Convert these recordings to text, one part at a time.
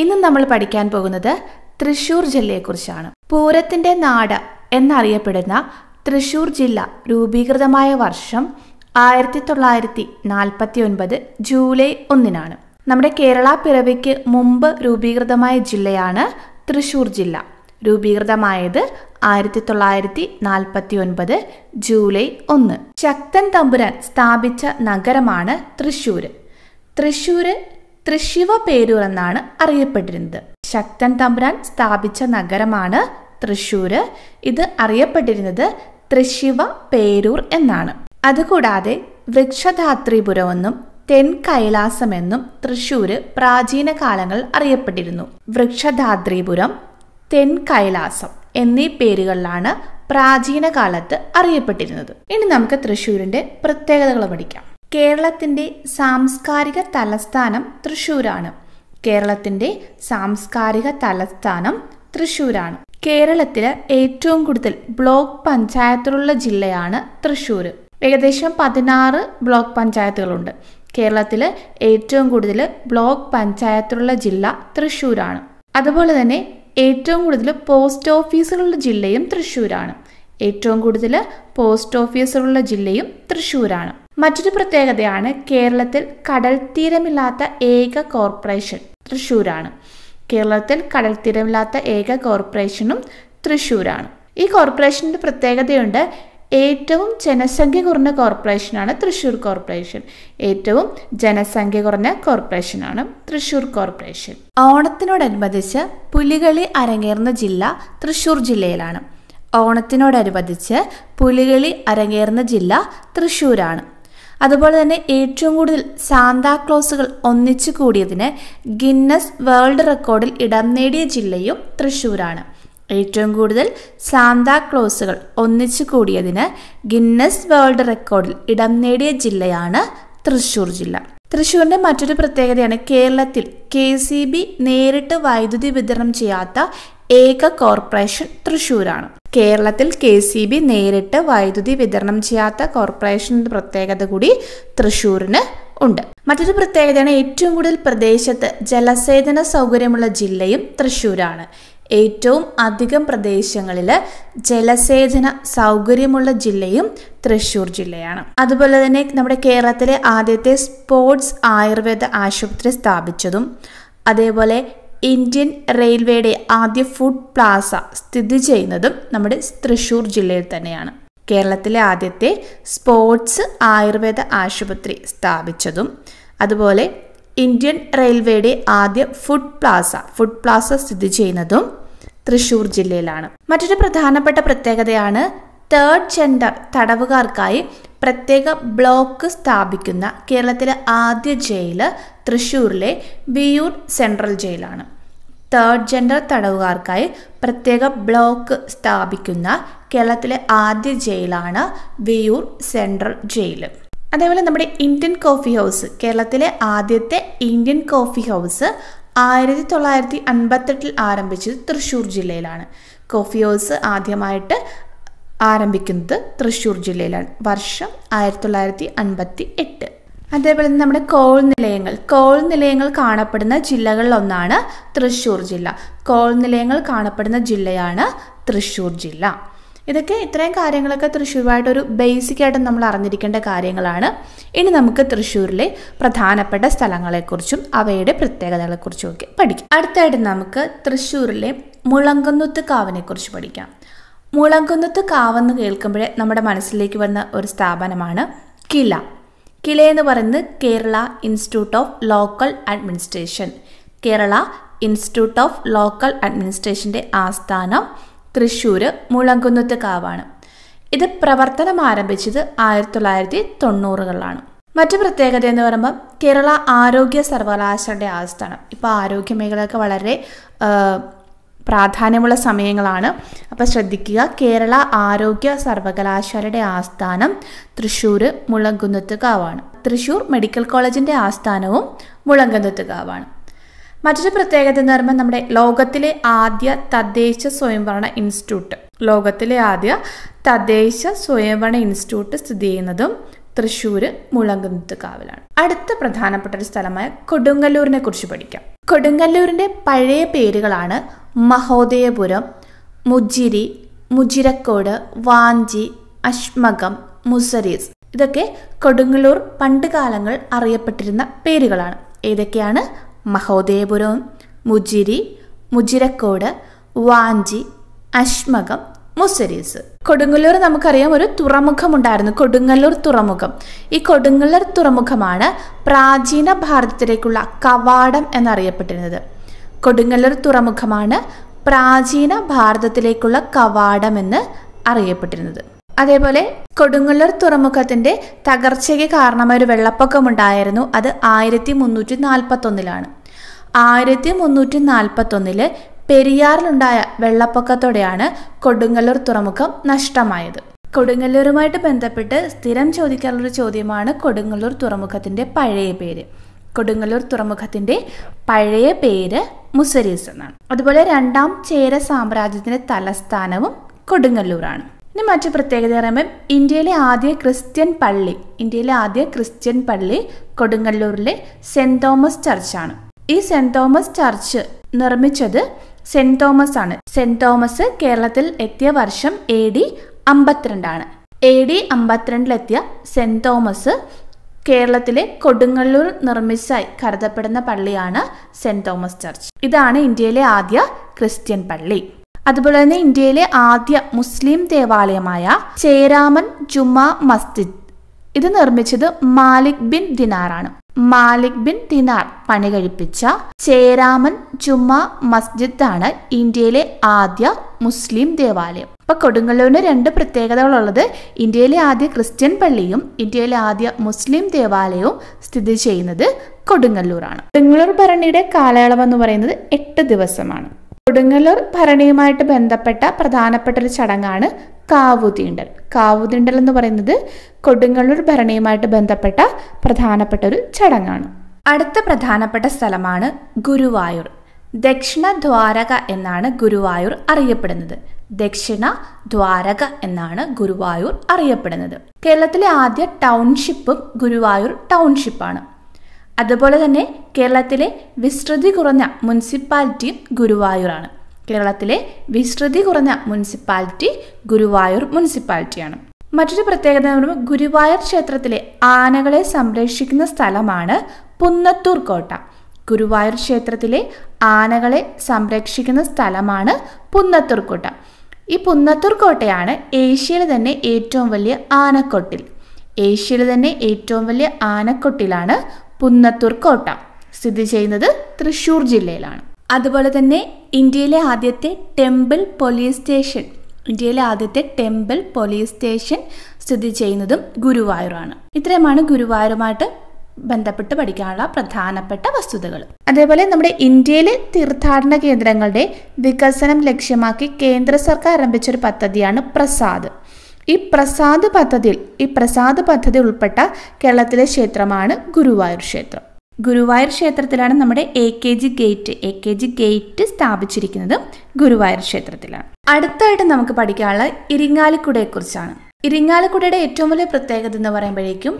ഇന്ന് നമ്മൾ പഠിക്കാൻ പോകുന്നത് തൃശൂർ ജില്ലയെക്കുറിച്ചാണ് പൂരത്തിന്റെ നാട് എന്നറിയപ്പെടുന്ന തൃശൂർ ജില്ല രൂപീകൃതമായ വർഷം ആയിരത്തി തൊള്ളായിരത്തി നാൽപ്പത്തി ഒൻപത് ജൂലൈ ഒന്നിനാണ് നമ്മുടെ കേരള പിറവിക്ക് മുമ്പ് രൂപീകൃതമായ ജില്ലയാണ് തൃശൂർ ജില്ല രൂപീകൃതമായത് ആയിരത്തി തൊള്ളായിരത്തി നാൽപ്പത്തി ഒൻപത് ജൂലൈ ഒന്ന് ശക്തൻ തമ്പുരാൻ സ്ഥാപിച്ച നഗരമാണ് തൃശൂർ തൃശൂർ തൃശിവ പേരൂർ എന്നാണ് അറിയപ്പെട്ടിരുന്നത് ശക്തൻ തമ്പുരാൻ സ്ഥാപിച്ച നഗരമാണ് തൃശൂര് ഇത് അറിയപ്പെട്ടിരുന്നത് തൃശിവ പേരൂർ എന്നാണ് അതുകൂടാതെ വൃക്ഷധാത്രിപുരമെന്നും തെൻ കൈലാസമെന്നും തൃശൂര് പ്രാചീന കാലങ്ങൾ അറിയപ്പെട്ടിരുന്നു വൃക്ഷധാത്രിപുരം തെൻ കൈലാസം എന്നീ പേരുകളിലാണ് പ്രാചീന കാലത്ത് അറിയപ്പെട്ടിരുന്നത് ഇനി നമുക്ക് തൃശ്ശൂരിന്റെ പ്രത്യേകതകൾ പഠിക്കാം കേരളത്തിൻ്റെ സാംസ്കാരിക തലസ്ഥാനം തൃശ്ശൂരാണ് കേരളത്തിൻ്റെ സാംസ്കാരിക തലസ്ഥാനം തൃശ്ശൂരാണ് കേരളത്തിലെ ഏറ്റവും കൂടുതൽ ബ്ലോക്ക് പഞ്ചായത്തുള്ള ജില്ലയാണ് തൃശ്ശൂർ ഏകദേശം പതിനാറ് ബ്ലോക്ക് പഞ്ചായത്തുകളുണ്ട് കേരളത്തിൽ ഏറ്റവും കൂടുതൽ ബ്ലോക്ക് പഞ്ചായത്തുള്ള ജില്ല തൃശ്ശൂരാണ് അതുപോലെ തന്നെ ഏറ്റവും കൂടുതൽ പോസ്റ്റ് ഓഫീസുകളുള്ള ജില്ലയും തൃശ്ശൂരാണ് ഏറ്റവും കൂടുതൽ പോസ്റ്റ് ഓഫീസുകളുള്ള ജില്ലയും തൃശ്ശൂരാണ് മറ്റൊരു പ്രത്യേകതയാണ് കേരളത്തിൽ കടൽ തീരമില്ലാത്ത ഏക കോർപ്പറേഷൻ തൃശ്ശൂരാണ് കേരളത്തിൽ കടൽ തീരമില്ലാത്ത ഏക കോർപ്പറേഷനും തൃശ്ശൂരാണ് ഈ കോർപ്പറേഷൻ്റെ പ്രത്യേകതയുണ്ട് ഏറ്റവും ജനസംഖ്യ കുറഞ്ഞ കോർപ്പറേഷനാണ് തൃശ്ശൂർ കോർപ്പറേഷൻ ഏറ്റവും ജനസംഖ്യ കുറഞ്ഞ കോർപ്പറേഷനാണ് തൃശ്ശൂർ കോർപ്പറേഷൻ ഓണത്തിനോടനുബന്ധിച്ച് പുലികളി അരങ്ങേറുന്ന ജില്ല തൃശ്ശൂർ ജില്ലയിലാണ് ഓണത്തിനോടനുബന്ധിച്ച് പുലികളി അരങ്ങേറുന്ന ജില്ല തൃശ്ശൂരാണ് അതുപോലെ തന്നെ ഏറ്റവും കൂടുതൽ സാന്താക്ലോസുകൾ ഒന്നിച്ചു കൂടിയതിന് ഗിന്നസ് വേൾഡ് റെക്കോർഡിൽ ഇടം നേടിയ ജില്ലയും തൃശ്ശൂരാണ് ഏറ്റവും കൂടുതൽ സാന്താക്ലോസുകൾ ഒന്നിച്ചു കൂടിയതിന് ഗിന്നസ് വേൾഡ് റെക്കോർഡിൽ ഇടം നേടിയ ജില്ലയാണ് തൃശ്ശൂർ ജില്ല തൃശൂരിന്റെ മറ്റൊരു പ്രത്യേകതയാണ് കേരളത്തിൽ കെ സി ബി നേരിട്ട് വൈദ്യുതി വിതരണം ചെയ്യാത്ത ഏക കോർപ്പറേഷൻ തൃശ്ശൂരാണ് കേരളത്തിൽ കെ സി ബി നേരിട്ട് വൈദ്യുതി വിതരണം ചെയ്യാത്ത കോർപ്പറേഷൻ്റെ പ്രത്യേകത കൂടി തൃശ്ശൂരിന് ഉണ്ട് മറ്റൊരു പ്രത്യേകതയാണ് ഏറ്റവും കൂടുതൽ പ്രദേശത്ത് ജലസേചന സൗകര്യമുള്ള ജില്ലയും തൃശ്ശൂരാണ് ഏറ്റവും അധികം പ്രദേശങ്ങളിൽ ജലസേചന സൗകര്യമുള്ള ജില്ലയും തൃശ്ശൂർ ജില്ലയാണ് അതുപോലെ തന്നെ നമ്മുടെ കേരളത്തിലെ ആദ്യത്തെ സ്പോർട്സ് ആയുർവേദ ആശുപത്രി സ്ഥാപിച്ചതും അതേപോലെ ഇന്ത്യൻ റെയിൽവേയുടെ ആദ്യ ഫുഡ് പ്ലാസ സ്ഥിതി ചെയ്യുന്നതും നമ്മുടെ തൃശൂർ ജില്ലയിൽ തന്നെയാണ് കേരളത്തിലെ ആദ്യത്തെ സ്പോർട്സ് ആയുർവേദ ആശുപത്രി സ്ഥാപിച്ചതും അതുപോലെ ഇന്ത്യൻ റെയിൽവേയുടെ ആദ്യ ഫുഡ് പ്ലാസ ഫുഡ് പ്ലാസ സ്ഥിതി ചെയ്യുന്നതും തൃശൂർ ജില്ലയിലാണ് മറ്റൊരു പ്രധാനപ്പെട്ട പ്രത്യേകതയാണ് തേർഡ് ജെൻഡർ തടവുകാർക്കായി പ്രത്യേക ബ്ലോക്ക് സ്ഥാപിക്കുന്ന കേരളത്തിലെ ആദ്യ ജയിൽ തൃശൂരിലെ വിയൂർ സെൻട്രൽ ജയിലാണ് തേർഡ് ജെൻഡർ തടവുകാർക്കായി പ്രത്യേക ബ്ലോക്ക് സ്ഥാപിക്കുന്ന കേരളത്തിലെ ആദ്യ ജയിലാണ് വിയൂർ സെൻട്രൽ ജയിൽ അതേപോലെ നമ്മുടെ ഇന്ത്യൻ കോഫി ഹൗസ് കേരളത്തിലെ ആദ്യത്തെ ഇന്ത്യൻ കോഫി ഹൗസ് ആയിരത്തി തൊള്ളായിരത്തി അൻപത്തെട്ടിൽ ആരംഭിച്ചത് തൃശ്ശൂർ ജില്ലയിലാണ് കോഫി ഹൗസ് ആദ്യമായിട്ട് ആരംഭിക്കുന്നത് തൃശ്ശൂർ ജില്ലയിലാണ് വർഷം ആയിരത്തി തൊള്ളായിരത്തി അൻപത്തി എട്ട് അതേപോലെ തന്നെ നമ്മുടെ കോൾ നിലയങ്ങൾ കോൾ നിലയങ്ങൾ കാണപ്പെടുന്ന ജില്ലകളിലൊന്നാണ് തൃശ്ശൂർ ജില്ല കോൾ നിലയങ്ങൾ കാണപ്പെടുന്ന ജില്ലയാണ് തൃശ്ശൂർ ജില്ല ഇതൊക്കെ ഇത്രയും കാര്യങ്ങളൊക്കെ തൃശ്ശൂരുമായിട്ടൊരു ബേസിക് ആയിട്ട് നമ്മൾ അറിഞ്ഞിരിക്കേണ്ട കാര്യങ്ങളാണ് ഇനി നമുക്ക് തൃശ്ശൂരിലെ പ്രധാനപ്പെട്ട സ്ഥലങ്ങളെക്കുറിച്ചും അവയുടെ പ്രത്യേകതകളെക്കുറിച്ചും ഒക്കെ പഠിക്കാം അടുത്തായിട്ട് നമുക്ക് തൃശ്ശൂരിലെ മുളങ്കുന്നത്ത് കാവിനെക്കുറിച്ച് പഠിക്കാം മുളങ്കുന്നത്ത് കാവെന്ന് കേൾക്കുമ്പോഴേ നമ്മുടെ മനസ്സിലേക്ക് വന്ന ഒരു സ്ഥാപനമാണ് കില കിളെ എന്ന് പറയുന്നത് Kerala institute of local administration Kerala institute of local അഡ്മിനിസ്ട്രേഷൻ്റെ ആസ്ഥാനം തൃശ്ശൂർ മുളങ്കുന്നത്ത് കാവാണ് ഇത് പ്രവർത്തനം ആരംഭിച്ചത് ആയിരത്തി തൊള്ളായിരത്തി തൊണ്ണൂറുകളിലാണ് മറ്റു പ്രത്യേകത എന്ന് പറയുമ്പോൾ കേരള ആരോഗ്യ സർവകലാശാലയുടെ ആസ്ഥാനം ഇപ്പോൾ ആരോഗ്യ മേഖലയൊക്കെ വളരെ പ്രാധാന്യമുള്ള സമയങ്ങളാണ് അപ്പോൾ ശ്രദ്ധിക്കുക കേരള ആരോഗ്യ സർവകലാശാലയുടെ ആസ്ഥാനം തൃശ്ശൂർ മുളങ്കുന്നത്തുകാവാണ് തൃശ്ശൂർ മെഡിക്കൽ കോളേജിൻ്റെ ആസ്ഥാനവും മുളങ്കുന്നത്തുകാവാണ് മറ്റൊരു പ്രത്യേകത എന്ന് പറയുമ്പോൾ നമ്മുടെ ലോകത്തിലെ ആദ്യ തദ്ദേശ സ്വയംഭരണ ഇൻസ്റ്റിറ്റ്യൂട്ട് ലോകത്തിലെ ആദ്യ തദ്ദേശ സ്വയംഭരണ ഇൻസ്റ്റിറ്റ്യൂട്ട് സ്ഥിതി ചെയ്യുന്നതും തൃശ്ശൂർ മുളങ്കുന്നത്തുകാവിലാണ് അടുത്ത പ്രധാനപ്പെട്ട ഒരു സ്ഥലമായ കൊടുങ്ങല്ലൂരിനെ കുറിച്ച് പഠിക്കാം കൊടുങ്ങല്ലൂരിന്റെ പഴയ പേരുകളാണ് മഹോദയപുരം മുജിരി മുജിരക്കോട് വാഞ്ചി അശ്മകം മുസരീസ് ഇതൊക്കെ കൊടുങ്ങല്ലൂർ പണ്ടുകാലങ്ങൾ അറിയപ്പെട്ടിരുന്ന പേരുകളാണ് ഏതൊക്കെയാണ് മഹോദയപുരം മുജിരി മുജിരക്കോട് വാഞ്ചി അശ്മകം മുസരീസ് കൊടുങ്ങല്ലൂർ നമുക്കറിയാം ഒരു തുറമുഖമുണ്ടായിരുന്നു കൊടുങ്ങല്ലൂർ തുറമുഖം ഈ കൊടുങ്ങല്ലൂർ തുറമുഖമാണ് പ്രാചീന ഭാരതത്തിലേക്കുള്ള കവാടം എന്നറിയപ്പെട്ടിരുന്നത് കൊടുങ്ങല്ലൂർ തുറമുഖമാണ് പ്രാചീന ഭാരതത്തിലേക്കുള്ള കവാടമെന്ന് അറിയപ്പെട്ടിരുന്നത് അതേപോലെ കൊടുങ്ങല്ലൂർ തുറമുഖത്തിന്റെ തകർച്ചയ്ക്ക് കാരണമായ ഒരു വെള്ളപ്പൊക്കമുണ്ടായിരുന്നു അത് ആയിരത്തി മുന്നൂറ്റി ഒന്നിലാണ് ആയിരത്തി മുന്നൂറ്റി ഒന്നില് പെരിയാറിലുണ്ടായ വെള്ളപ്പൊക്കത്തോടെയാണ് കൊടുങ്ങല്ലൂർ തുറമുഖം നഷ്ടമായത് കൊടുങ്ങല്ലൂരുമായിട്ട് ബന്ധപ്പെട്ട് സ്ഥിരം ചോദിക്കാറുള്ളൊരു ചോദ്യമാണ് കൊടുങ്ങല്ലൂർ തുറമുഖത്തിന്റെ പഴയ പേര് കൊടുങ്ങല്ലൂർ തുറമുഖത്തിന്റെ പഴയ പേര് മുസരീസ് എന്നാണ് അതുപോലെ രണ്ടാം ചേര സാമ്രാജ്യത്തിന്റെ തലസ്ഥാനവും കൊടുങ്ങല്ലൂരാണ് ഇനി മറ്റു പ്രത്യേകത പറയുമ്പോൾ ഇന്ത്യയിലെ ആദ്യ ക്രിസ്ത്യൻ പള്ളി ഇന്ത്യയിലെ ആദ്യ ക്രിസ്ത്യൻ പള്ളി കൊടുങ്ങല്ലൂരിലെ സെന്റ് തോമസ് ചർച്ചാണ് ഈ സെന്റ് തോമസ് ചർച്ച് നിർമ്മിച്ചത് സെന്റ് തോമസ് ആണ് സെന്റ് തോമസ് കേരളത്തിൽ എത്തിയ വർഷം എ ഡി അമ്പത്തിരണ്ടാണ് എ ഡി അമ്പത്തിരണ്ടിലെത്തിയ സെന്റ് തോമസ് കേരളത്തിലെ കൊടുങ്ങല്ലൂർ നിർമ്മിച്ചായി കരുതപ്പെടുന്ന പള്ളിയാണ് സെന്റ് തോമസ് ചർച്ച് ഇതാണ് ഇന്ത്യയിലെ ആദ്യ ക്രിസ്ത്യൻ പള്ളി അതുപോലെ തന്നെ ഇന്ത്യയിലെ ആദ്യ മുസ്ലിം ദേവാലയമായ ചേരാമൻ ജുമാ മസ്ജിദ് ഇത് നിർമ്മിച്ചത് മാലിക് ബിൻ ദിനാറാണ് മാലിക് ബിൻ ദിനാർ പണി കഴിപ്പിച്ച ചേരാമൻ ജുമാ മസ്ജിദ് ആണ് ഇന്ത്യയിലെ ആദ്യ മുസ്ലിം ദേവാലയം ഇപ്പോൾ കൊടുങ്ങല്ലൂരിന് രണ്ട് പ്രത്യേകതകളുള്ളത് ഇന്ത്യയിലെ ആദ്യ ക്രിസ്ത്യൻ പള്ളിയും ഇന്ത്യയിലെ ആദ്യ മുസ്ലിം ദേവാലയവും സ്ഥിതി ചെയ്യുന്നത് കൊടുങ്ങല്ലൂരാണ് കൊടുങ്ങല്ലൂർ ഭരണിയുടെ കാലയളവ് എന്ന് പറയുന്നത് എട്ട് ദിവസമാണ് കൊടുങ്ങല്ലൂർ ഭരണിയുമായിട്ട് ബന്ധപ്പെട്ട പ്രധാനപ്പെട്ട ഒരു ചടങ്ങാണ് കാവുതീണ്ടൽ കാവുതീണ്ടൽ എന്ന് പറയുന്നത് കൊടുങ്ങല്ലൂർ ഭരണിയുമായിട്ട് ബന്ധപ്പെട്ട പ്രധാനപ്പെട്ട ഒരു ചടങ്ങാണ് അടുത്ത പ്രധാനപ്പെട്ട സ്ഥലമാണ് ഗുരുവായൂർ ദക്ഷിണ ദ്വാരക എന്നാണ് ഗുരുവായൂർ അറിയപ്പെടുന്നത് ദക്ഷിണ ദ്വാരക എന്നാണ് ഗുരുവായൂർ അറിയപ്പെടുന്നത് കേരളത്തിലെ ആദ്യ ടൗൺഷിപ്പും ഗുരുവായൂർ ടൗൺഷിപ്പാണ് അതുപോലെ തന്നെ കേരളത്തിലെ വിസ്തൃതി കുറഞ്ഞ മുനിസിപ്പാലിറ്റിയും ഗുരുവായൂറാണ് കേരളത്തിലെ വിസ്തൃതി കുറഞ്ഞ മുനിസിപ്പാലിറ്റി ഗുരുവായൂർ മുനിസിപ്പാലിറ്റിയാണ് മറ്റൊരു പ്രത്യേകത എന്ന് പറയുമ്പോൾ ഗുരുവായൂർ ക്ഷേത്രത്തിലെ ആനകളെ സംരക്ഷിക്കുന്ന സ്ഥലമാണ് പുന്നത്തൂർ കോട്ട ഗുരുവായൂർ ക്ഷേത്രത്തിലെ ആനകളെ സംരക്ഷിക്കുന്ന സ്ഥലമാണ് പുന്നത്തൂർ കോട്ട ഈ പുന്നത്തൂർ കോട്ടയാണ് ഏഷ്യയിലെ തന്നെ ഏറ്റവും വലിയ ആനക്കൊട്ടിൽ ഏഷ്യയിലെ തന്നെ ഏറ്റവും വലിയ ആനക്കൊട്ടിലാണ് പുന്നത്തൂർ കോട്ട സ്ഥിതി ചെയ്യുന്നത് തൃശ്ശൂർ ജില്ലയിലാണ് അതുപോലെ തന്നെ ഇന്ത്യയിലെ ആദ്യത്തെ ടെമ്പിൾ പോലീസ് സ്റ്റേഷൻ ഇന്ത്യയിലെ ആദ്യത്തെ ടെമ്പിൾ പോലീസ് സ്റ്റേഷൻ സ്ഥിതി ചെയ്യുന്നതും ഗുരുവായൂരാണ് ഇത്രയുമാണ് ഗുരുവായൂരുമായിട്ട് ബന്ധപ്പെട്ട് പഠിക്കാനുള്ള പ്രധാനപ്പെട്ട വസ്തുതകൾ അതേപോലെ നമ്മുടെ ഇന്ത്യയിലെ തീർത്ഥാടന കേന്ദ്രങ്ങളുടെ വികസനം ലക്ഷ്യമാക്കി കേന്ദ്ര സർക്കാർ ആരംഭിച്ച ഒരു പദ്ധതിയാണ് പ്രസാദ് ഈ പ്രസാദ് പദ്ധതിയിൽ ഈ പ്രസാദ് പദ്ധതി ഉൾപ്പെട്ട കേരളത്തിലെ ക്ഷേത്രമാണ് ഗുരുവായൂർ ക്ഷേത്രം ഗുരുവായൂർ ക്ഷേത്രത്തിലാണ് നമ്മുടെ A K G gate A K G gate സ്ഥാപിച്ചിരിക്കുന്നത് ഗുരുവായൂർ ക്ഷേത്രത്തിലാണ് അടുത്തായിട്ട് നമുക്ക് പഠിക്കാനുള്ള ഇരിങ്ങാലിക്കുടയെക്കുറിച്ചാണ് ഇരിങ്ങാലിക്കുടയുടെ ഏറ്റവും വലിയ പ്രത്യേകത എന്ന് പറയുമ്പോഴേക്കും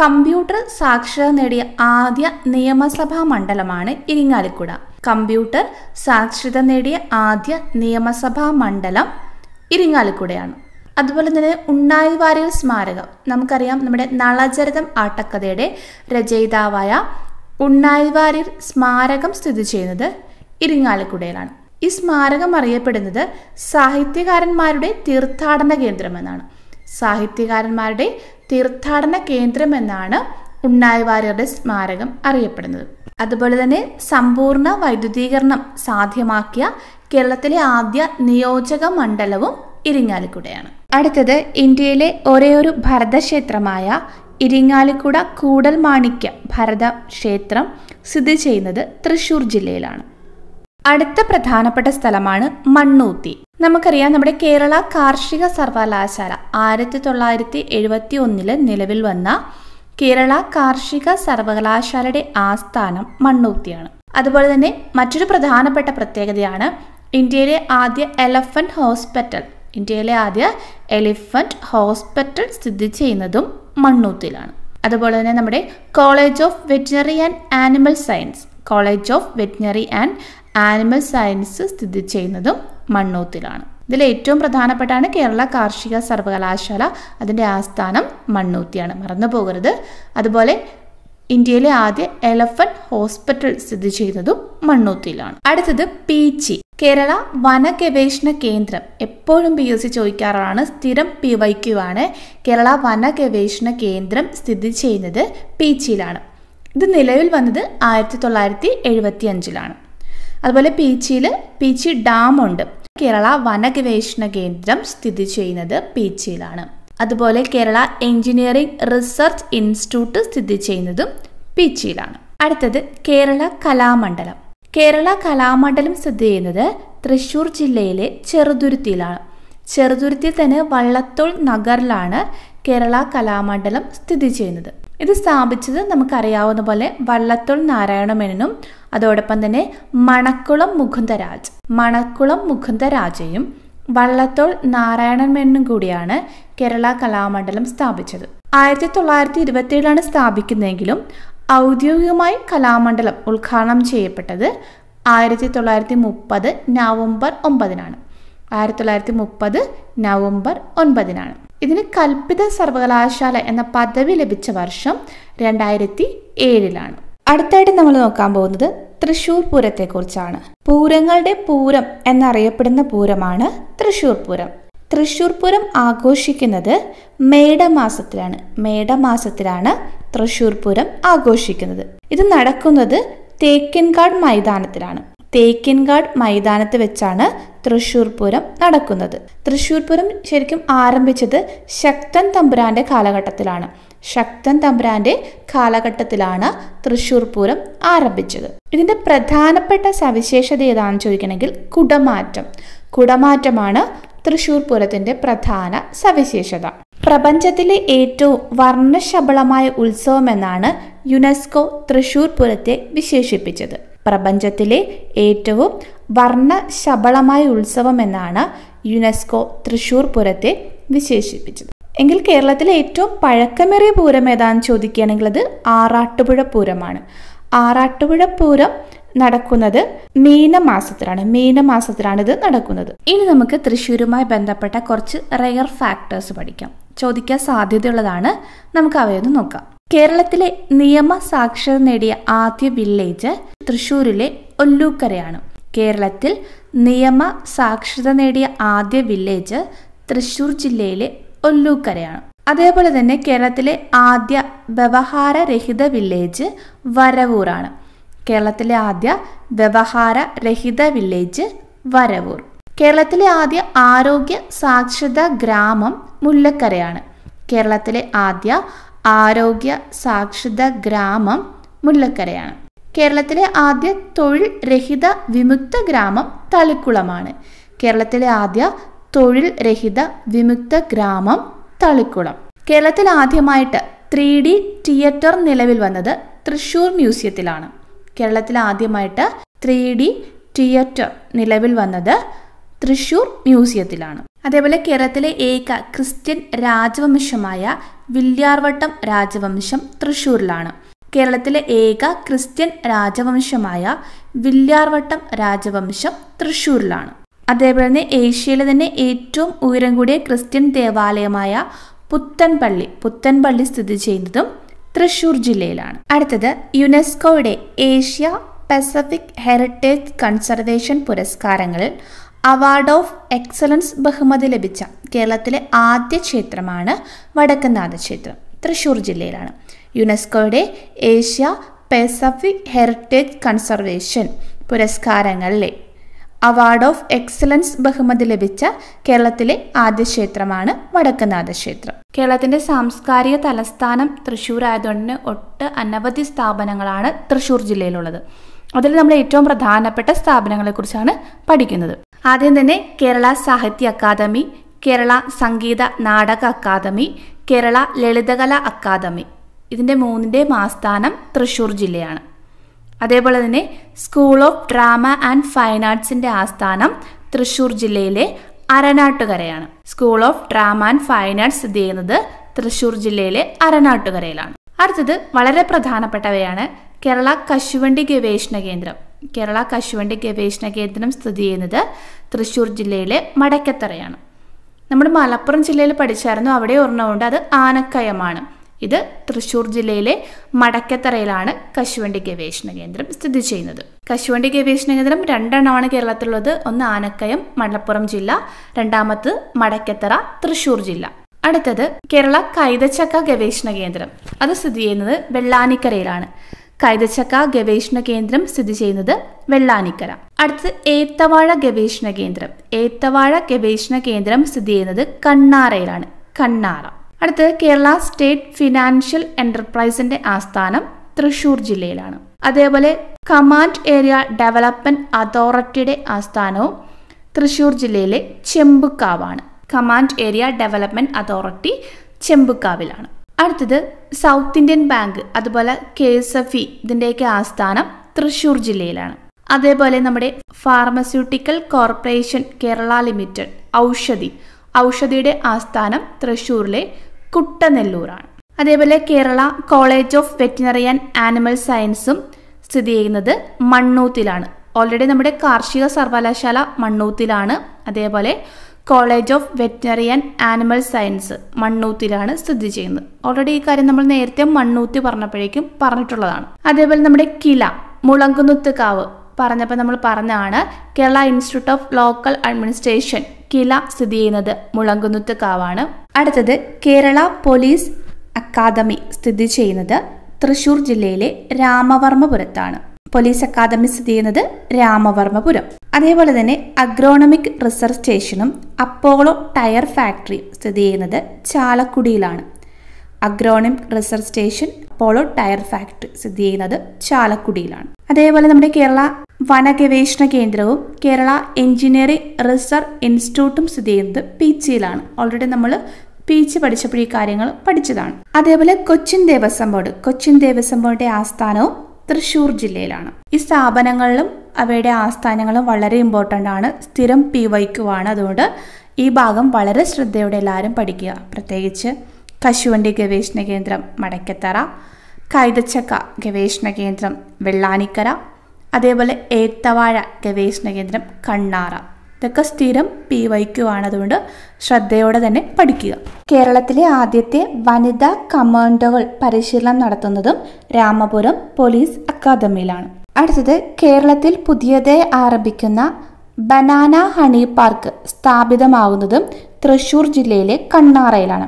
കമ്പ്യൂട്ടർ സാക്ഷരത നേടിയ ആദ്യ നിയമസഭാ മണ്ഡലമാണ് ഇരിങ്ങാലിക്കുട കമ്പ്യൂട്ടർ സാക്ഷരത നേടിയ ആദ്യ നിയമസഭാ മണ്ഡലം ഇരിങ്ങാലിക്കുടയാണ് അതുപോലെ തന്നെ ഉണ്ണായി വാര്യർ സ്മാരകം നമുക്കറിയാം നമ്മുടെ നളചരിതം ആട്ടക്കഥയുടെ രചയിതാവായ ഉണ്ണായി വാര്യർ സ്മാരകം സ്ഥിതി ചെയ്യുന്നത് ഇരിങ്ങാലിക്കുടയിലാണ് ഈ സ്മാരകം അറിയപ്പെടുന്നത് സാഹിത്യകാരന്മാരുടെ തീർത്ഥാടന കേന്ദ്രം എന്നാണ് സാഹിത്യകാരന്മാരുടെ തീർത്ഥാടന കേന്ദ്രമെന്നാണ് ഉണ്ണായിവാര്യരുടെ സ്മാരകം അറിയപ്പെടുന്നത് അതുപോലെ തന്നെ സമ്പൂർണ്ണ വൈദ്യുതീകരണം സാധ്യമാക്കിയ കേരളത്തിലെ ആദ്യ നിയോജക മണ്ഡലവും ഇരിങ്ങാലിക്കുടയാണ് അടുത്തത് ഇന്ത്യയിലെ ഒരേയൊരു ഭരതക്ഷേത്രമായ ഇരിങ്ങാലിക്കുട കൂടൽ മാണിക്യ ഭരത ക്ഷേത്രം സ്ഥിതി ചെയ്യുന്നത് തൃശൂർ ജില്ലയിലാണ് അടുത്ത പ്രധാനപ്പെട്ട സ്ഥലമാണ് മണ്ണൂത്തി നമുക്കറിയാം നമ്മുടെ കേരള കാർഷിക സർവകലാശാല ആയിരത്തി തൊള്ളായിരത്തി എഴുപത്തി ഒന്നില് നിലവിൽ വന്ന കേരള കാർഷിക സർവകലാശാലയുടെ ആസ്ഥാനം മണ്ണൂത്തിയാണ് അതുപോലെ തന്നെ മറ്റൊരു പ്രധാനപ്പെട്ട പ്രത്യേകതയാണ് ഇന്ത്യയിലെ ആദ്യ എലഫന്റ് ഹോസ്പിറ്റൽ ഇന്ത്യയിലെ ആദ്യ എലിഫന്റ് ഹോസ്പിറ്റൽ സ്ഥിതി ചെയ്യുന്നതും മണ്ണൂത്തിയിലാണ് അതുപോലെ തന്നെ നമ്മുടെ college of veterinary and animal science college of veterinary and animal science സ്ഥിതി ചെയ്യുന്നതും മണ്ണൂത്തിലാണ് ഇതിൽ ഏറ്റവും പ്രധാനപ്പെട്ടാണ് കേരള കാർഷിക സർവകലാശാല അതിൻ്റെ ആസ്ഥാനം മണ്ണൂത്തിയാണ് മറന്നു പോകരുത് അതുപോലെ ഇന്ത്യയിലെ ആദ്യ എലഫന്റ് ഹോസ്പിറ്റൽ സ്ഥിതി ചെയ്യുന്നതും മണ്ണൂത്തിയിലാണ് അടുത്തത് പീച്ചി കേരള വന ഗവേഷണ കേന്ദ്രം എപ്പോഴും പി എസ് സി ചോദിക്കാറാണ് സ്ഥിരം പി ക്യു ആണ് കേരള വന ഗവേഷണ കേന്ദ്രം സ്ഥിതി ചെയ്യുന്നത് പീച്ചിയിലാണ് ഇത് നിലവിൽ വന്നത് ആയിരത്തി തൊള്ളായിരത്തി എഴുപത്തി അഞ്ചിലാണ് അതുപോലെ പീച്ചിയിൽ പീച്ചി ഉണ്ട് കേരള വനഗവേഷണ കേന്ദ്രം സ്ഥിതി ചെയ്യുന്നത് പീച്ചിയിലാണ് അതുപോലെ കേരള എഞ്ചിനീയറിംഗ് റിസർച്ച് ഇൻസ്റ്റിറ്റ്യൂട്ട് സ്ഥിതി ചെയ്യുന്നതും പീച്ചിയിലാണ് അടുത്തത് കേരള കലാമണ്ഡലം കേരള കലാമണ്ഡലം സ്ഥിതി ചെയ്യുന്നത് തൃശ്ശൂർ ജില്ലയിലെ ചെറുതുരുത്തിയിലാണ് ചെറുതുരുത്തി തന്നെ വള്ളത്തോൾ നഗറിലാണ് കേരള കലാമണ്ഡലം സ്ഥിതി ചെയ്യുന്നത് ഇത് സ്ഥാപിച്ചത് നമുക്കറിയാവുന്ന പോലെ വള്ളത്തോൾ നാരായണമേനും അതോടൊപ്പം തന്നെ മണക്കുളം മുകുന്ദരാജ് മണക്കുളം മുകുന്ദരാജയും വള്ളത്തോൾ നാരായണൻ മേനും കൂടിയാണ് കേരള കലാമണ്ഡലം സ്ഥാപിച്ചത് ആയിരത്തി തൊള്ളായിരത്തി ഇരുപത്തിയേഴിലാണ് സ്ഥാപിക്കുന്നതെങ്കിലും ഔദ്യോഗികമായി കലാമണ്ഡലം ഉദ്ഘാടനം ചെയ്യപ്പെട്ടത് ആയിരത്തി തൊള്ളായിരത്തി മുപ്പത് നവംബർ ഒമ്പതിനാണ് ആയിരത്തി തൊള്ളായിരത്തി മുപ്പത് നവംബർ ഒൻപതിനാണ് ഇതിന് കൽപ്പിത സർവകലാശാല എന്ന പദവി ലഭിച്ച വർഷം രണ്ടായിരത്തി ഏഴിലാണ് അടുത്തായിട്ട് നമ്മൾ നോക്കാൻ പോകുന്നത് തൃശ്ശൂർ പൂരത്തെക്കുറിച്ചാണ് പൂരങ്ങളുടെ പൂരം എന്നറിയപ്പെടുന്ന പൂരമാണ് തൃശ്ശൂർ പൂരം തൃശ്ശൂർ പൂരം ആഘോഷിക്കുന്നത് മേടമാസത്തിലാണ് മേടമാസത്തിലാണ് തൃശ്ശൂർ പൂരം ആഘോഷിക്കുന്നത് ഇത് നടക്കുന്നത് തേക്കിൻകാട് മൈതാനത്തിലാണ് തേക്കിൻകാട് മൈതാനത്ത് വെച്ചാണ് തൃശ്ശൂർ പൂരം നടക്കുന്നത് തൃശ്ശൂർ പൂരം ശരിക്കും ആരംഭിച്ചത് ശക്തൻ തമ്പുരാന്റെ കാലഘട്ടത്തിലാണ് ശക്തൻ തമ്പ്രാന്റെ കാലഘട്ടത്തിലാണ് തൃശ്ശൂർ പൂരം ആരംഭിച്ചത് ഇതിന്റെ പ്രധാനപ്പെട്ട സവിശേഷത ഏതാണെന്ന് ചോദിക്കണമെങ്കിൽ കുടമാറ്റം കുടമാറ്റമാണ് തൃശ്ശൂർ പൂരത്തിന്റെ പ്രധാന സവിശേഷത പ്രപഞ്ചത്തിലെ ഏറ്റവും വർണ്ണശബളമായ ഉത്സവം എന്നാണ് യുനെസ്കോ തൃശ്ശൂർ പൂരത്തെ വിശേഷിപ്പിച്ചത് പ്രപഞ്ചത്തിലെ ഏറ്റവും വർണ്ണശബളമായ ഉത്സവം എന്നാണ് യുനെസ്കോ തൃശ്ശൂർ പൂരത്തെ വിശേഷിപ്പിച്ചത് എങ്കിൽ കേരളത്തിലെ ഏറ്റവും പഴക്കമേറിയ പൂരം ഏതാണെന്ന് ചോദിക്കുകയാണെങ്കിൽ അത് ആറാട്ടുപുഴ പൂരമാണ് ആറാട്ടുപുഴ പൂരം നടക്കുന്നത് മീനമാസത്തിലാണ് മീനമാസത്തിലാണ് ഇത് നടക്കുന്നത് ഇനി നമുക്ക് തൃശ്ശൂരുമായി ബന്ധപ്പെട്ട കുറച്ച് റെയർ ഫാക്ടേഴ്സ് പഠിക്കാം ചോദിക്കാൻ സാധ്യതയുള്ളതാണ് നമുക്ക് അവയൊന്ന് നോക്കാം കേരളത്തിലെ നിയമ സാക്ഷരത നേടിയ ആദ്യ വില്ലേജ് തൃശ്ശൂരിലെ ഒല്ലൂക്കരയാണ് കേരളത്തിൽ നിയമ സാക്ഷരത നേടിയ ആദ്യ വില്ലേജ് തൃശ്ശൂർ ജില്ലയിലെ ഒല്ലൂക്കരയാണ് അതേപോലെ തന്നെ കേരളത്തിലെ ആദ്യ വ്യവഹാരരഹിത വില്ലേജ് വരവൂറാണ് കേരളത്തിലെ ആദ്യ വ്യവഹാരരഹിത വില്ലേജ് വരവൂർ കേരളത്തിലെ ആദ്യ ആരോഗ്യ സാക്ഷരത ഗ്രാമം മുല്ലക്കരയാണ് കേരളത്തിലെ ആദ്യ ആരോഗ്യ സാക്ഷരത ഗ്രാമം മുല്ലക്കരയാണ് കേരളത്തിലെ ആദ്യ തൊഴിൽ രഹിത വിമുക്ത ഗ്രാമം തളിക്കുളമാണ് കേരളത്തിലെ ആദ്യ തൊഴിൽ രഹിത വിമുക്ത ഗ്രാമം തളിക്കുളം കേരളത്തിൽ ആദ്യമായിട്ട് ത്രീ ഡി തിയേറ്റർ നിലവിൽ വന്നത് തൃശൂർ മ്യൂസിയത്തിലാണ് കേരളത്തിൽ ആദ്യമായിട്ട് ത്രീ ഡി തിയേറ്റർ നിലവിൽ വന്നത് തൃശൂർ മ്യൂസിയത്തിലാണ് അതേപോലെ കേരളത്തിലെ ഏക ക്രിസ്ത്യൻ രാജവംശമായ വില്യാർവട്ടം രാജവംശം തൃശൂരിലാണ് കേരളത്തിലെ ഏക ക്രിസ്ത്യൻ രാജവംശമായ വില്യാർവട്ടം രാജവംശം തൃശൂരിലാണ് അതേപോലെ തന്നെ ഏഷ്യയിലെ തന്നെ ഏറ്റവും ഉയരം കൂടിയ ക്രിസ്ത്യൻ ദേവാലയമായ പുത്തൻപള്ളി പുത്തൻപള്ളി സ്ഥിതി ചെയ്യുന്നതും തൃശൂർ ജില്ലയിലാണ് അടുത്തത് യുനെസ്കോയുടെ ഏഷ്യ പസഫിക് ഹെറിറ്റേജ് കൺസർവേഷൻ പുരസ്കാരങ്ങളിൽ അവാർഡ് ഓഫ് എക്സലൻസ് ബഹുമതി ലഭിച്ച കേരളത്തിലെ ആദ്യ ക്ഷേത്രമാണ് വടക്കനാഥ ക്ഷേത്രം തൃശൂർ ജില്ലയിലാണ് യുനെസ്കോയുടെ ഏഷ്യ പസഫിക് ഹെറിറ്റേജ് കൺസർവേഷൻ പുരസ്കാരങ്ങളിലെ അവാർഡ് ഓഫ് എക്സലൻസ് ബഹുമതി ലഭിച്ച കേരളത്തിലെ ആദ്യ ക്ഷേത്രമാണ് വടക്കനാഥ ക്ഷേത്രം കേരളത്തിന്റെ സാംസ്കാരിക തലസ്ഥാനം തൃശ്ശൂർ ആയതുകൊണ്ട് ഒട്ട് അനവധി സ്ഥാപനങ്ങളാണ് തൃശ്ശൂർ ജില്ലയിലുള്ളത് അതിൽ നമ്മൾ ഏറ്റവും പ്രധാനപ്പെട്ട സ്ഥാപനങ്ങളെക്കുറിച്ചാണ് പഠിക്കുന്നത് ആദ്യം തന്നെ കേരള സാഹിത്യ അക്കാദമി കേരള സംഗീത നാടക അക്കാദമി കേരള ലളിതകല അക്കാദമി ഇതിന്റെ മൂന്നിന്റെ ആസ്ഥാനം തൃശ്ശൂർ ജില്ലയാണ് അതേപോലെ തന്നെ school of drama and fine ആർട്സിന്റെ ആസ്ഥാനം തൃശ്ശൂർ ജില്ലയിലെ അരനാട്ടുകരയാണ് school of drama and fine arts സ്ഥിതി ചെയ്യുന്നത് തൃശ്ശൂർ ജില്ലയിലെ അരനാട്ടുകരയിലാണ് അടുത്തത് വളരെ പ്രധാനപ്പെട്ടവയാണ് കേരള കശുവണ്ടി ഗവേഷണ കേന്ദ്രം കേരള കശുവണ്ടി ഗവേഷണ കേന്ദ്രം സ്ഥിതി ചെയ്യുന്നത് തൃശ്ശൂർ ജില്ലയിലെ മടക്കത്തറയാണ് നമ്മൾ മലപ്പുറം ജില്ലയിൽ പഠിച്ചായിരുന്നു അവിടെ ഒരെണ്ണമുണ്ട് അത് ആനക്കയമാണ് ഇത് തൃശൂർ ജില്ലയിലെ മടക്കത്തറയിലാണ് കശുവണ്ടി ഗവേഷണ കേന്ദ്രം സ്ഥിതി ചെയ്യുന്നത് കശുവണ്ടി ഗവേഷണ കേന്ദ്രം രണ്ടെണ്ണമാണ് കേരളത്തിലുള്ളത് ഒന്ന് ആനക്കയം മലപ്പുറം ജില്ല രണ്ടാമത് മടക്കത്തറ തൃശൂർ ജില്ല അടുത്തത് കേരള കൈതച്ചക്ക ഗവേഷണ കേന്ദ്രം അത് സ്ഥിതി ചെയ്യുന്നത് വെള്ളാനിക്കരയിലാണ് കൈതച്ചക്ക ഗവേഷണ കേന്ദ്രം സ്ഥിതി ചെയ്യുന്നത് വെള്ളാനിക്കര അടുത്തത് ഏത്തവാഴ ഗവേഷണ കേന്ദ്രം ഏത്തവാഴ ഗവേഷണ കേന്ദ്രം സ്ഥിതി ചെയ്യുന്നത് കണ്ണാറയിലാണ് കണ്ണാറ അടുത്ത് കേരള സ്റ്റേറ്റ് ഫിനാൻഷ്യൽ എന്റർപ്രൈസിന്റെ ആസ്ഥാനം തൃശൂർ ജില്ലയിലാണ് അതേപോലെ കമാൻഡ് ഏരിയ ഡെവലപ്മെന്റ് അതോറിറ്റിയുടെ ആസ്ഥാനവും തൃശൂർ ജില്ലയിലെ ചെമ്പുക്കാവാണ് കമാൻഡ് ഏരിയ ഡെവലപ്മെന്റ് അതോറിറ്റി ചെമ്പുക്കാവിലാണ് അടുത്തത് സൗത്ത് ഇന്ത്യൻ ബാങ്ക് അതുപോലെ കെ എസ് എഫ് ഇ ഇതിൻ്റെയൊക്കെ ആസ്ഥാനം തൃശൂർ ജില്ലയിലാണ് അതേപോലെ നമ്മുടെ pharmaceutical corporation Kerala limited Oushadhi ഔഷധിയുടെ ആസ്ഥാനം തൃശൂരിലെ കുട്ടനെല്ലൂരാണ് അതേപോലെ Kerala college of veterinary and animal സയൻസും സ്ഥിതി ചെയ്യുന്നത് മണ്ണൂത്തിലാണ് ഓൾറെഡി നമ്മുടെ കാർഷിക സർവകലാശാല മണ്ണൂത്തിലാണ് അതേപോലെ college of veterinary and animal science മണ്ണൂത്തിലാണ് സ്ഥിതി ചെയ്യുന്നത് ഓൾറെഡി ഈ കാര്യം നമ്മൾ നേരത്തെ മണ്ണൂത്തി പറഞ്ഞപ്പോഴേക്കും പറഞ്ഞിട്ടുള്ളതാണ് അതേപോലെ നമ്മുടെ കില മുളങ്കുന്നുത്ത് കാവ് പറഞ്ഞപ്പോൾ നമ്മൾ പറഞ്ഞാണ് Kerala institute of local administration KILA സ്ഥിതി ചെയ്യുന്നത് മുളങ്കുന്നുത്ത് കാവാണ് അടുത്തത് കേരള പോലീസ് അക്കാദമി സ്ഥിതി ചെയ്യുന്നത് തൃശൂർ ജില്ലയിലെ രാമവർമ്മപുരത്താണ് പോലീസ് അക്കാദമി സ്ഥിതി ചെയ്യുന്നത് രാമവർമ്മപുരം അതേപോലെ തന്നെ അഗ്രോണമിക് റിസർച്ച് സ്റ്റേഷനും അപ്പോളോ ടയർ ഫാക്ടറിയും സ്ഥിതി ചെയ്യുന്നത് ചാലക്കുടിയിലാണ് agronomic research station Apollo tyre factory സ്ഥിതി ചെയ്യുന്നത് ചാലക്കുടിയിലാണ് അതേപോലെ നമ്മുടെ കേരള വനഗവേഷണ കേന്ദ്രവും കേരള എഞ്ചിനീയറിംഗ് റിസർച്ച് ഇൻസ്റ്റിറ്റ്യൂട്ടും സ്ഥിതി ചെയ്യുന്നത് പീച്ചിയിലാണ് ഓൾറെഡി നമ്മൾ പീച്ച് പഠിച്ചപ്പോൾ ഈ കാര്യങ്ങൾ പഠിച്ചതാണ് അതേപോലെ കൊച്ചിൻ ദേവസ്വം ബോർഡ് കൊച്ചിൻ ദേവസ്വം ബോർഡിന്റെ ആസ്ഥാനവും തൃശൂർ ജില്ലയിലാണ് ഈ സ്ഥാപനങ്ങളിലും അവയുടെ ആസ്ഥാനങ്ങളും വളരെ ഇമ്പോർട്ടൻ്റ് ആണ് സ്ഥിരം പി വൈക്കുവാണ് അതുകൊണ്ട് ഈ ഭാഗം വളരെ ശ്രദ്ധയോടെ എല്ലാവരും പഠിക്കുക പ്രത്യേകിച്ച് കശുവണ്ടി ഗവേഷണ കേന്ദ്രം മടക്കത്തറ കൈതച്ചക്ക ഗവേഷണ കേന്ദ്രം വെള്ളാനിക്കര അതേപോലെ ഏത്തവാഴ ഗവേഷണ കേന്ദ്രം കണ്ണാറ ഇതൊക്കെ സ്ഥിരം പി വൈക്കു ആണ് അതുകൊണ്ട് ശ്രദ്ധയോടെ തന്നെ പഠിക്കുക കേരളത്തിലെ ആദ്യത്തെ വനിതാ കമാൻഡോകൾ പരിശീലനം നടത്തുന്നതും രാമപുരം പോലീസ് അക്കാദമിയിലാണ് അടുത്തത് കേരളത്തിൽ പുതിയതായി ആരംഭിക്കുന്ന ബനാന ഹണി പാർക്ക് സ്ഥാപിതമാകുന്നതും തൃശൂർ ജില്ലയിലെ കണ്ണാറയിലാണ്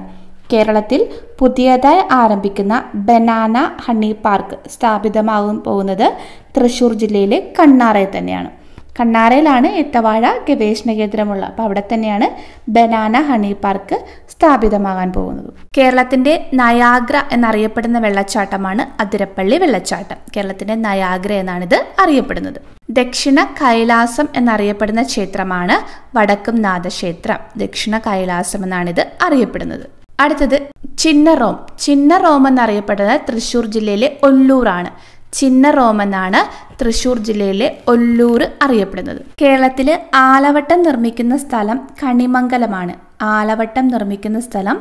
കേരളത്തിൽ പുതിയതായി ആരംഭിക്കുന്ന ബനാന ഹണി പാർക്ക് സ്ഥാപിതമാകും പോകുന്നത് തൃശ്ശൂർ ജില്ലയിലെ കണ്ണാറയിൽ തന്നെയാണ് കണ്ണാറയിലാണ് എത്തവാഴ ഗവേഷണ കേന്ദ്രമുള്ള അപ്പോൾ അവിടെ തന്നെയാണ് ബനാന ഹണി പാർക്ക് സ്ഥാപിതമാകാൻ പോകുന്നത് കേരളത്തിൻ്റെ നയാഗ്ര എന്നറിയപ്പെടുന്ന വെള്ളച്ചാട്ടമാണ് അതിരപ്പള്ളി വെള്ളച്ചാട്ടം കേരളത്തിൻ്റെ നയാഗ്ര എന്നാണിത് അറിയപ്പെടുന്നത് ദക്ഷിണ കൈലാസം എന്നറിയപ്പെടുന്ന ക്ഷേത്രമാണ് വടക്കും നാഥക്ഷേത്രം ദക്ഷിണ കൈലാസം എന്നാണിത് അറിയപ്പെടുന്നത് അടുത്തത് ചിന്ന റോം ചിന്ന റോം എന്നറിയപ്പെടുന്നത് തൃശ്ശൂർ ജില്ലയിലെ ഒല്ലൂറാണ് ചിന്ന റോം എന്നാണ് തൃശ്ശൂർ ജില്ലയിലെ ഒല്ലൂർ അറിയപ്പെടുന്നത് കേരളത്തിൽ ആലവട്ടം നിർമ്മിക്കുന്ന സ്ഥലം കണിമംഗലമാണ് ആലവട്ടം നിർമ്മിക്കുന്ന സ്ഥലം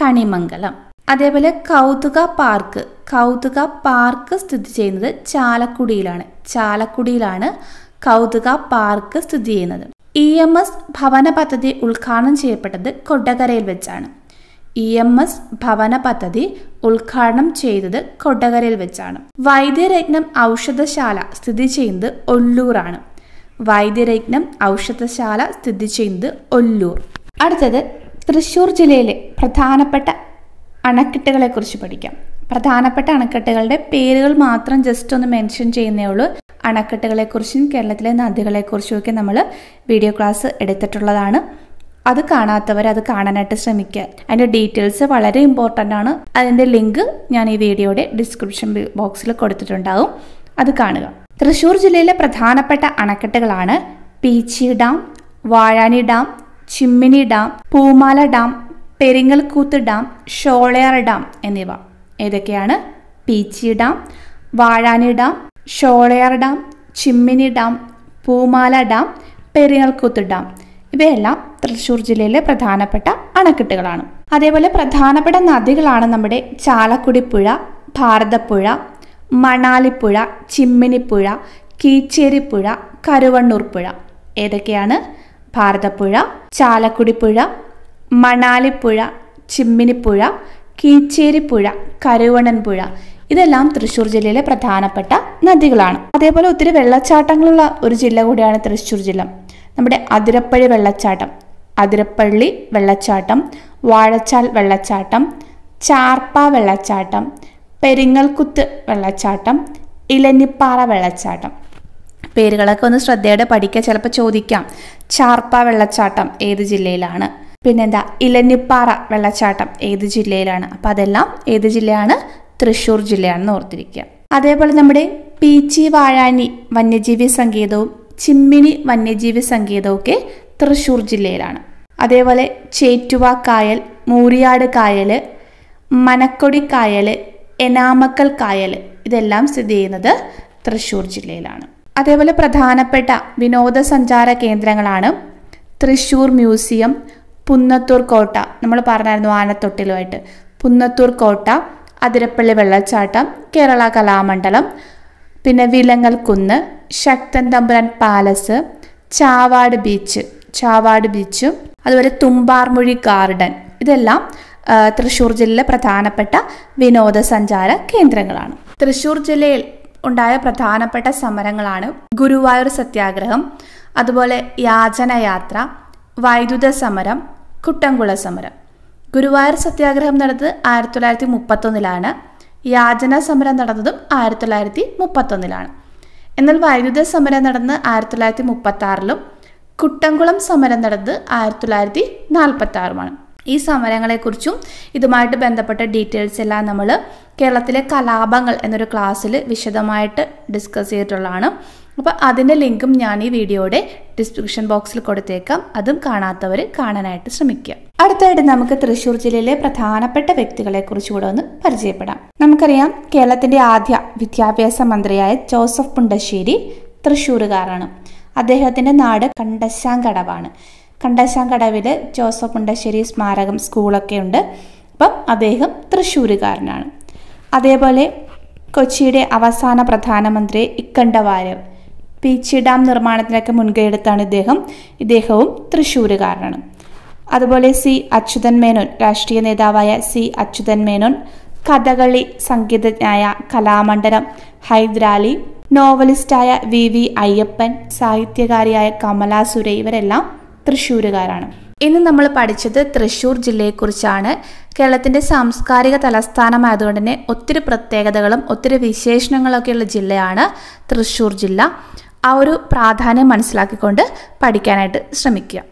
കണിമംഗലം അതേപോലെ കൗതുക പാർക്ക് കൗതുക പാർക്ക് സ്ഥിതി ചെയ്യുന്നത് ചാലക്കുടിയിലാണ് ചാലക്കുടിയിലാണ് കൗതുക പാർക്ക് സ്ഥിതി ചെയ്യുന്നത് ഇ എം എസ് ഭവന പദ്ധതി ഉദ്ഘാടനം ചെയ്യപ്പെട്ടത് കൊടകരയിൽ വെച്ചാണ് ഇ എം എസ് ഭവന പദ്ധതി ഉദ്ഘാടനം ചെയ്തത് കൊട്ടകരയിൽ വെച്ചാണ് വൈദ്യരത്നം ഔഷധശാല സ്ഥിതി ചെയ്യുന്നത് ഒല്ലൂറാണ് വൈദ്യരത്നം ഔഷധശാല സ്ഥിതി ചെയ്യുന്നത് ഒല്ലൂർ അടുത്തത് തൃശ്ശൂർ ജില്ലയിലെ പ്രധാനപ്പെട്ട അണക്കെട്ടുകളെക്കുറിച്ച് പഠിക്കാം പ്രധാനപ്പെട്ട അണക്കെട്ടുകളുടെ പേരുകൾ മാത്രം ജസ്റ്റ് ഒന്ന് മെൻഷൻ ചെയ്യുന്നേ ഉള്ളൂ അണക്കെട്ടുകളെക്കുറിച്ചും കേരളത്തിലെ നദികളെക്കുറിച്ചും ഒക്കെ നമ്മൾ വീഡിയോ ക്ലാസ് എടുത്തിട്ടുള്ളതാണ് അത് കാണാത്തവർ അത് കാണാനായിട്ട് ശ്രമിക്കുക അതിൻ്റെ ഡീറ്റെയിൽസ് വളരെ ഇമ്പോർട്ടൻ്റ് ആണ് അതിൻ്റെ ലിങ്ക് ഞാൻ ഈ വീഡിയോയുടെ ഡിസ്ക്രിപ്ഷൻ ബോക്സിൽ കൊടുത്തിട്ടുണ്ടാകും അത് കാണുക തൃശ്ശൂർ ജില്ലയിലെ പ്രധാനപ്പെട്ട അണക്കെട്ടുകളാണ് Peechi dam Vazhani dam Chimmini dam Poomala dam Peringalkuthu dam Sholayar dam എന്നിവ ഏതൊക്കെയാണ് Peechi dam Vazhani dam Sholayar dam Chimmini dam Poomala dam Peringalkuthu dam ഇവയെല്ലാം തൃശ്ശൂർ ജില്ലയിലെ പ്രധാനപ്പെട്ട അണക്കെട്ടുകളാണ് അതേപോലെ പ്രധാനപ്പെട്ട നദികളാണ് നമ്മുടെ ചാലക്കുടി പുഴ ഭാരതപ്പുഴ മണാലിപ്പുഴ ചിമ്മിനിപ്പുഴ കീച്ചേരിപ്പുഴ കരുവണ്ണൂർ പുഴ ഏതൊക്കെയാണ് ഭാരതപ്പുഴ ചാലക്കുടിപ്പുഴ മണാലിപ്പുഴ ചിമ്മിനിപ്പുഴ കീച്ചേരിപ്പുഴ കരുവണ്ണൻ പുഴ ഇതെല്ലാം തൃശ്ശൂർ ജില്ലയിലെ പ്രധാനപ്പെട്ട നദികളാണ് അതേപോലെ ഒത്തിരി വെള്ളച്ചാട്ടങ്ങളുള്ള ഒരു ജില്ല കൂടിയാണ് തൃശ്ശൂർ ജില്ല നമ്മുടെ അതിരപ്പള്ളി വെള്ളച്ചാട്ടം അതിരപ്പള്ളി വെള്ളച്ചാട്ടം വാഴച്ചാൽ വെള്ളച്ചാട്ടം ചാർപ്പ വെള്ളച്ചാട്ടം പെരിങ്ങൽക്കുത്ത് വെള്ളച്ചാട്ടം ഇലഞ്ഞിപ്പാറ വെള്ളച്ചാട്ടം പേരുകളൊക്കെ ഒന്ന് ശ്രദ്ധയോടെ പഠിക്കുക ചിലപ്പോൾ ചോദിക്കാം ചാർപ്പ വെള്ളച്ചാട്ടം ഏത് ജില്ലയിലാണ് പിന്നെന്താ ഇലഞ്ഞിപ്പാറ വെള്ളച്ചാട്ടം ഏത് ജില്ലയിലാണ് അപ്പോൾ അതെല്ലാം ഏത് ജില്ലയാണ് തൃശ്ശൂർ ജില്ലയാണെന്ന് ഓർത്തിരിക്കുക അതേപോലെ നമ്മുടെ പീച്ചി വാഴാനി വന്യജീവി സങ്കേതവും ചിമ്മിനി വന്യജീവി സങ്കേതമൊക്കെ തൃശ്ശൂർ ജില്ലയിലാണ് അതേപോലെ ചേറ്റുവ കായൽ മൂരിയാട് കായൽ മനക്കൊടി കായൽ എനാമക്കൽ കായൽ ഇതെല്ലാം സ്ഥിതി ചെയ്യുന്നത് തൃശ്ശൂർ ജില്ലയിലാണ് അതേപോലെ പ്രധാനപ്പെട്ട വിനോദസഞ്ചാര കേന്ദ്രങ്ങളാണ് തൃശ്ശൂർ മ്യൂസിയം പുന്നത്തൂർ കോട്ട നമ്മൾ പറഞ്ഞായിരുന്നു ആനത്തൊട്ടിലുമായിട്ട് പുന്നത്തൂർ കോട്ട അതിരപ്പള്ളി വെള്ളച്ചാട്ടം കേരള കലാമണ്ഡലം പിന്നെ വിലങ്ങൽ കുന്ന് ശക്തൻ തമ്പുരാൻ പാലസ് ചാവാട് ബീച്ച് ചാവാട് ബീച്ചും അതുപോലെ തുമ്പാർമൊഴി ഗാർഡൻ ഇതെല്ലാം തൃശ്ശൂർ ജില്ലയിലെ പ്രധാനപ്പെട്ട വിനോദസഞ്ചാര കേന്ദ്രങ്ങളാണ് തൃശ്ശൂർ ജില്ലയിൽ ഉണ്ടായ പ്രധാനപ്പെട്ട സമരങ്ങളാണ് ഗുരുവായൂർ സത്യാഗ്രഹം അതുപോലെ യാചനയാത്ര വൈദ്യുത സമരം കുട്ടംകുള സമരം ഗുരുവായൂർ സത്യാഗ്രഹം നടന്നത് ആയിരത്തി തൊള്ളായിരത്തി മുപ്പത്തൊന്നിലാണ് യാചനാ സമരം നടന്നതും ആയിരത്തി തൊള്ളായിരത്തി മുപ്പത്തൊന്നിലാണ് എന്നാൽ വൈദ്യുത സമരം നടന്ന് ആയിരത്തി തൊള്ളായിരത്തി മുപ്പത്തി ആറിലും കുട്ടംകുളം സമരം നടന്നത് ആയിരത്തി തൊള്ളായിരത്തി നാൽപ്പത്തി ആറുമാണ് ഈ സമരങ്ങളെക്കുറിച്ചും ഇതുമായിട്ട് ബന്ധപ്പെട്ട ഡീറ്റെയിൽസ് എല്ലാം നമ്മൾ കേരളത്തിലെ കലാപങ്ങൾ എന്നൊരു ക്ലാസ്സിൽ വിശദമായിട്ട് ഡിസ്കസ് ചെയ്തിട്ടുള്ളതാണ് അപ്പോൾ അതിൻ്റെ ലിങ്കും ഞാൻ ഈ വീഡിയോയുടെ ഡിസ്ക്രിപ്ഷൻ ബോക്സിൽ കൊടുത്തേക്കാം അതും കാണാത്തവർ കാണാനായിട്ട് ശ്രമിക്കുക അടുത്തായിട്ട് നമുക്ക് തൃശ്ശൂർ ജില്ലയിലെ പ്രധാനപ്പെട്ട വ്യക്തികളെ കുറിച്ച് കൂടെ ഒന്ന് പരിചയപ്പെടാം നമുക്കറിയാം കേരളത്തിന്റെ ആദ്യ വിദ്യാഭ്യാസ മന്ത്രിയായ ജോസഫ് പുണ്ടശ്ശേരി തൃശ്ശൂരുകാരാണ് അദ്ദേഹത്തിന്റെ നാട് കണ്ടശാങ്കടവാണ് കണ്ടശാങ്കടവിൽ ജോസഫ് പുണ്ടശ്ശേരി സ്മാരകം സ്കൂളൊക്കെ ഉണ്ട് അപ്പം അദ്ദേഹം തൃശ്ശൂരുകാരനാണ് അതേപോലെ കൊച്ചിയുടെ അവസാന പ്രധാനമന്ത്രി ഇക്കണ്ടവാര്യർ പീച്ചി ഡാം നിർമ്മാണത്തിനൊക്കെ മുൻകൈയെടുത്താണ് ഇദ്ദേഹം ഇദ്ദേഹവും തൃശ്ശൂരുകാരനാണ് അതുപോലെ സി അച്യുതൻ മേനോൻ രാഷ്ട്രീയ നേതാവായ സി അച്യുതൻ മേനോൻ കഥകളി സംഗീതജ്ഞായ കലാമണ്ഡലം ഹൈദ്രാലി നോവലിസ്റ്റായ വി വി അയ്യപ്പൻ സാഹിത്യകാരിയായ കമല സുര ഇവരെല്ലാം തൃശ്ശൂരുകാരാണ് ഇന്ന് നമ്മൾ പഠിച്ചത് തൃശ്ശൂർ ജില്ലയെക്കുറിച്ചാണ് കേരളത്തിൻ്റെ സാംസ്കാരിക തലസ്ഥാനമായതുകൊണ്ട് തന്നെ ഒത്തിരി പ്രത്യേകതകളും ഒത്തിരി വിശേഷണങ്ങളൊക്കെയുള്ള ജില്ലയാണ് തൃശ്ശൂർ ജില്ല ആ ഒരു പ്രാധാന്യം മനസ്സിലാക്കിക്കൊണ്ട് പഠിക്കാനായിട്ട് ശ്രമിക്കുക